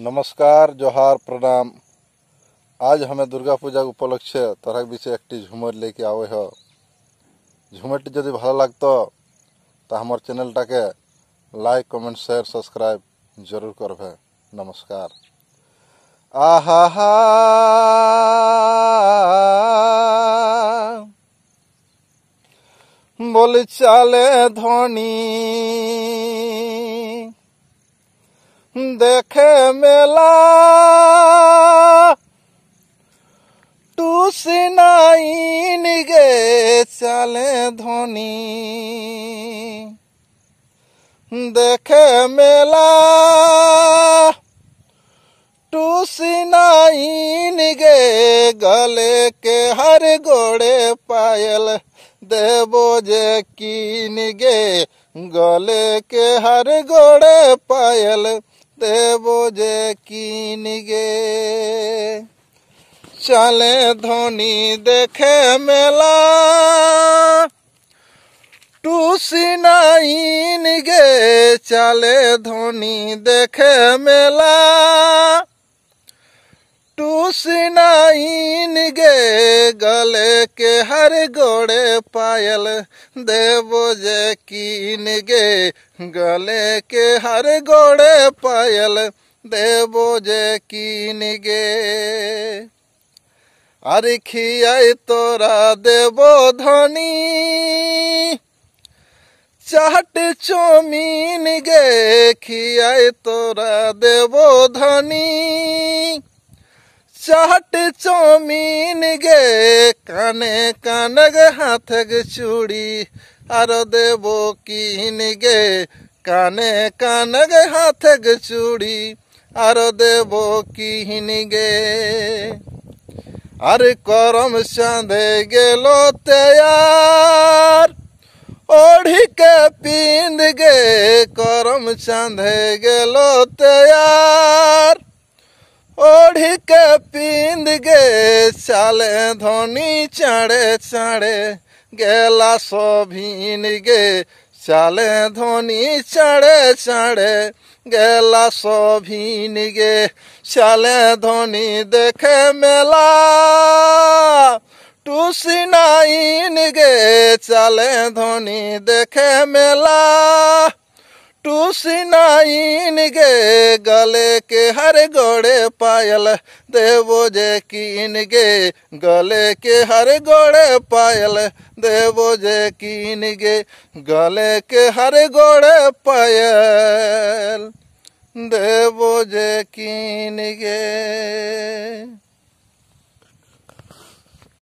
नमस्कार जोहार प्रणाम आज हमें दुर्गा पूजा उपलक्ष्य तरह विषय एक झुमर लेके आवे हो टी जदि भल लगत तो हमार चैनल के लाइक कमेंट शेयर सब्सक्राइब जरूर करबे नमस्कार आहा बोल चाले धोनी देखे मेला टूसनाइन गे चले धोनी देखे मेला टूसनाइन गे गले के हर गोड़े पायल देवो जे कीन गे गले के हर गोड़े पायल দেবো যে কিনিগে চলে ধনী দেখে মেলা টুসি নাইন গে চলে ধনী দেখে মেলা টুসনাইন গে গলে কে হর গোড়ে পায়ল দেব যে কিন গে গলে কে হর গোড়ে পায়ল দেব যে কিন গে আর খিয়াই তোরা দেব ধনি চাট চমিন গে খিয়াই তোরা দেব ধনী चाट चौमिन गे কানে কানগ হাতগ চুড়ি আর দেব কিন গে কানে কানগ হাতগ চুড়ি আর দেব কিন গে আর করম সাঁধে গেল তেয়ার ওড়িকে পিন্দ গে করম সাঁধে গেল তেয়ার ओढ़ के पिंद गे चाले धोनी चाड़े चाड़े गेला सोभीन गे चाले धोनी चाड़े चाड़े गेला सोभीन गे चाले धोनी देखे मेला टूसिनाइन गे चाले धोनी देखे मेला टूसिनाइन गे गले के हर गोड़े पायल देवो जे कीन गे गले के हर गोड़े पायल देवो जे कीन गे गले के हर गोड़े पायल देवो जे की